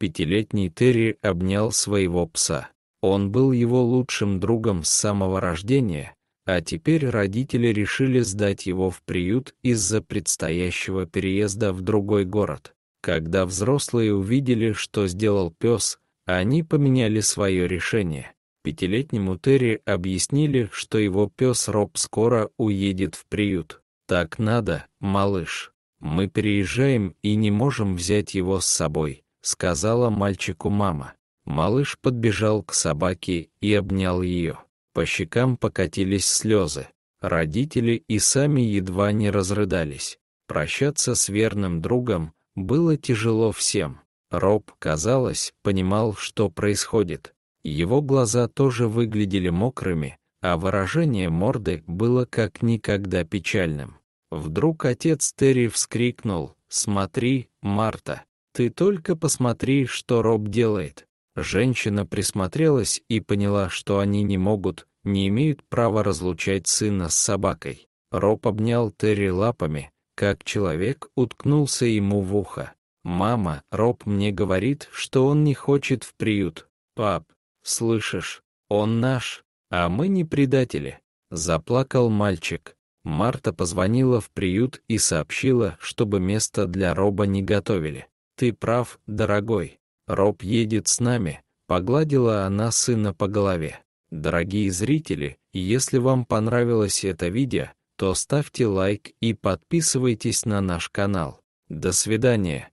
Пятилетний Терри обнял своего пса. Он был его лучшим другом с самого рождения, а теперь родители решили сдать его в приют из-за предстоящего переезда в другой город. Когда взрослые увидели, что сделал пес, они поменяли свое решение. Пятилетнему Терри объяснили, что его пес Роб скоро уедет в приют. «Так надо, малыш. Мы переезжаем и не можем взять его с собой. — сказала мальчику мама. Малыш подбежал к собаке и обнял ее. По щекам покатились слезы. Родители и сами едва не разрыдались. Прощаться с верным другом было тяжело всем. Роб, казалось, понимал, что происходит. Его глаза тоже выглядели мокрыми, а выражение морды было как никогда печальным. Вдруг отец Терри вскрикнул «Смотри, Марта!» Ты только посмотри, что Роб делает. Женщина присмотрелась и поняла, что они не могут, не имеют права разлучать сына с собакой. Роб обнял Терри лапами, как человек уткнулся ему в ухо. «Мама, Роб мне говорит, что он не хочет в приют. Пап, слышишь, он наш, а мы не предатели». Заплакал мальчик. Марта позвонила в приют и сообщила, чтобы место для Роба не готовили. «Ты прав, дорогой. Роб едет с нами», — погладила она сына по голове. Дорогие зрители, если вам понравилось это видео, то ставьте лайк и подписывайтесь на наш канал. До свидания.